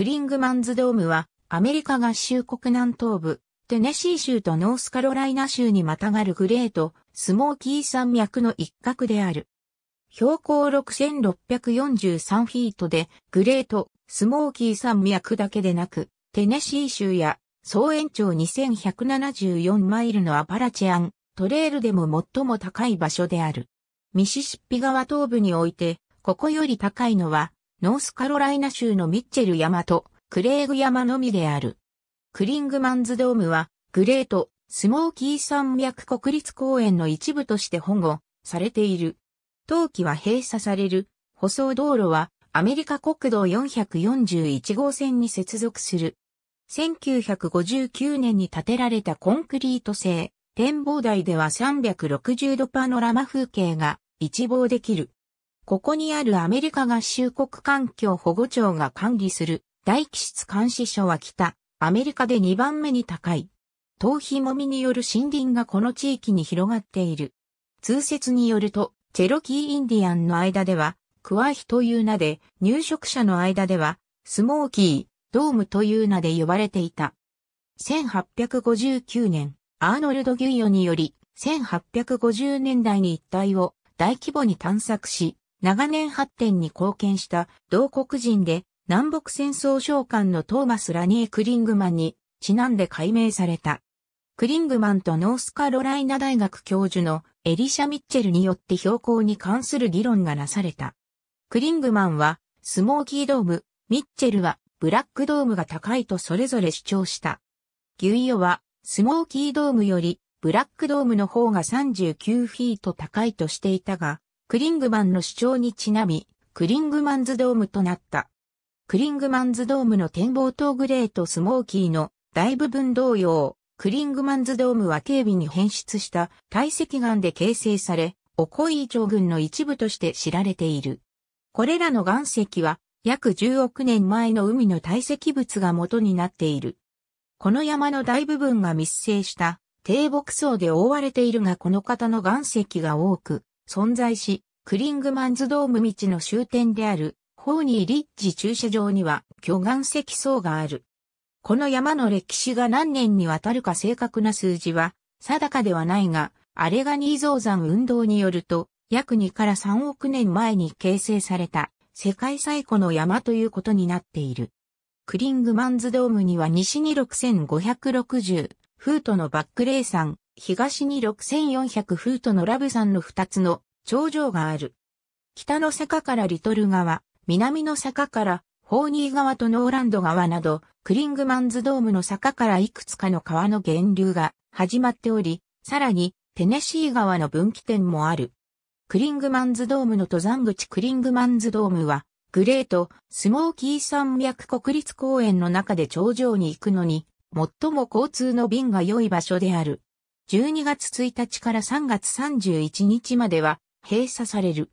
クリングマンズドームは、アメリカ合衆国南東部、テネシー州とノースカロライナ州にまたがるグレート、スモーキー山脈の一角である。標高6643フィートで、グレート、スモーキー山脈だけでなく、テネシー州や、総延長2174マイルのアパラチアン、トレールでも最も高い場所である。ミシシッピ川東部において、ここより高いのは、ノースカロライナ州のミッチェル山とクレーグ山のみである。クリングマンズドームは、グレート、スモーキー山脈国立公園の一部として保護されている。冬季は閉鎖される。舗装道路は、アメリカ国道441号線に接続する。1959年に建てられたコンクリート製展望台では360度パノラマ風景が一望できる。ここにあるアメリカ合衆国環境保護庁が管理する大気質監視所は北、アメリカで2番目に高い。頭皮もみによる森林がこの地域に広がっている。通説によると、チェロキーインディアンの間では、クワヒという名で、入植者の間では、スモーキー、ドームという名で呼ばれていた。1859年、アーノルド・ギュイオにより、1850年代に一帯を大規模に探索し、長年発展に貢献した同国人で南北戦争将官のトーマス・ラニー・クリングマンにちなんで改名された。クリングマンとノースカロライナ大学教授のエリシャ・ミッチェルによって標高に関する議論がなされた。クリングマンはスモーキードーム、ミッチェルはブラックドームが高いとそれぞれ主張した。ギュイオはスモーキードームよりブラックドームの方が39フィート高いとしていたが、クリングマンの主張にちなみ、クリングマンズドームとなった。クリングマンズドームの展望塔グレートスモーキーの大部分同様、クリングマンズドームは警備に変質した堆積岩で形成され、オコイー町群の一部として知られている。これらの岩石は約10億年前の海の堆積物が元になっている。この山の大部分が密生した低木層で覆われているがこの方の岩石が多く、存在し、クリングマンズドーム道の終点である、ホーニーリッジ駐車場には巨岩石層がある。この山の歴史が何年にわたるか正確な数字は定かではないが、アレガニー造山運動によると、約2から3億年前に形成された世界最古の山ということになっている。クリングマンズドームには西に6560フートのバックレイ山、東に6400フートのラブ山の2つの頂上がある。北の坂からリトル川、南の坂からホーニー川とノーランド川など、クリングマンズドームの坂からいくつかの川の源流が始まっており、さらにテネシー川の分岐点もある。クリングマンズドームの登山口クリングマンズドームは、グレート、スモーキー山脈国立公園の中で頂上に行くのに、最も交通の便が良い場所である。12月1日から3月31日までは閉鎖される。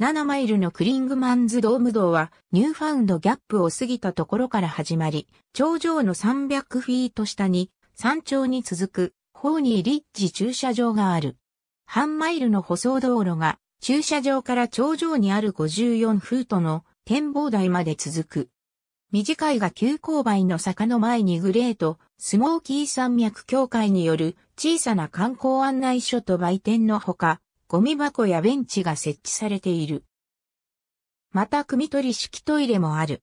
7マイルのクリングマンズドーム道はニューファウンドギャップを過ぎたところから始まり、頂上の300フィート下に山頂に続くホーニーリッジ駐車場がある。半マイルの舗装道路が駐車場から頂上にある54フートの展望台まで続く。短いが急勾配の坂の前にグレートスモーキー山脈協会による小さな観光案内所と売店のほか、ゴミ箱やベンチが設置されている。また、汲み取り式トイレもある。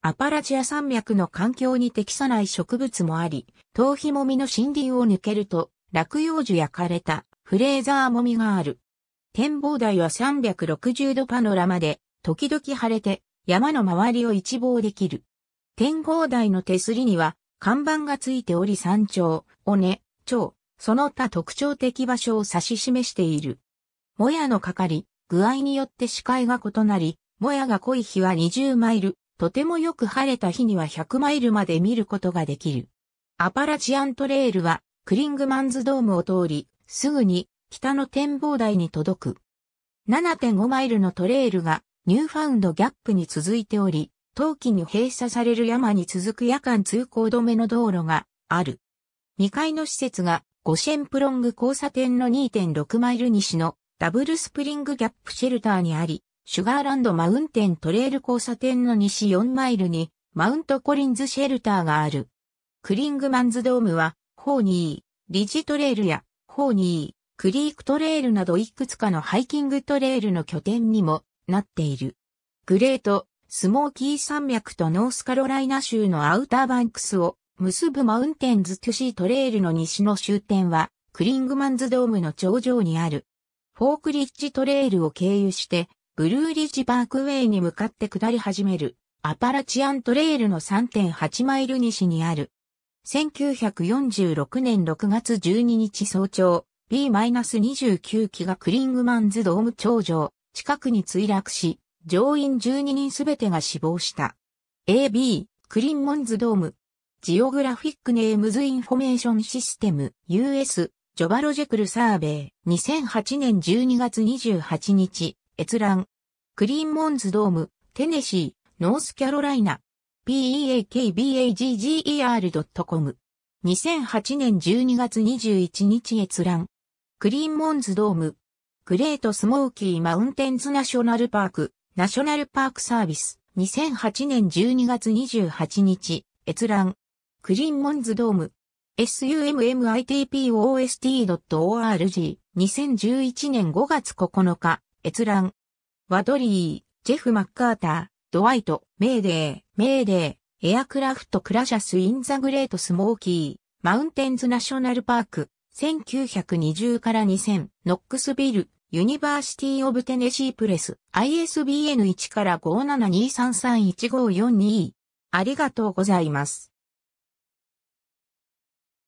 アパラチア山脈の環境に適さない植物もあり、頭皮もみの森林を抜けると、落葉樹や枯れたフレーザーもみがある。展望台は360度パノラマで、時々晴れて、山の周りを一望できる。展望台の手すりには、看板がついており山頂、尾根、町、その他特徴的場所を指し示している。もやのかかり、具合によって視界が異なり、もやが濃い日は20マイル、とてもよく晴れた日には100マイルまで見ることができる。アパラチアントレールは、クリングマンズドームを通り、すぐに北の展望台に届く。7.5マイルのトレイルがニューファウンドギャップに続いており、冬季に閉鎖される山に続く夜間通行止めの道路がある。2階の施設がゴシェンプロング交差点の2.6マイル西のダブルスプリングギャップシェルターにあり、シュガーランドマウンテントレール交差点の西4マイルにマウントコリンズシェルターがある。クリングマンズドームは、ホーニー、リジトレールや、ホーニー、クリークトレールなどいくつかのハイキングトレールの拠点にもなっている。グレート、スモーキー山脈とノースカロライナ州のアウターバンクスを結ぶマウンテンズ・トゥ・シートレールの西の終点は、クリングマンズドームの頂上にある、フォークリッジトレールを経由して、ブルーリッジパークウェイに向かって下り始める、アパラチアントレールの3.8マイル西にある。1946年6月12日早朝、B-29 機がクリングマンズドーム頂上、近くに墜落し、乗員12人すべてが死亡した。AB、クリンモンズドーム。ジオグラフィックネームズインフォメーションシステム US ジョバロジェクルサーベイ2008年12月28日閲覧クリーンモンズドームテネシーノースキャロライナ peakbagger.com 2008年12月21日閲覧クリーンモンズドームグレートスモーキーマウンテンズナショナルパークナショナルパークサービス、2008年12月28日、閲覧。クリーンモンズドーム。summit.ost.org p。2011年5月9日、閲覧。ワドリー、ジェフ・マッカーター、ドワイト、メーデー、メーデー、エアクラフト・クラシャス・イン・ザ・グレート・スモーキー、マウンテンズ・ナショナルパーク、1920から2000、ノックスビル、ユニバーシティオブテネシープレス、ISBN 1から572331542。ありがとうございます。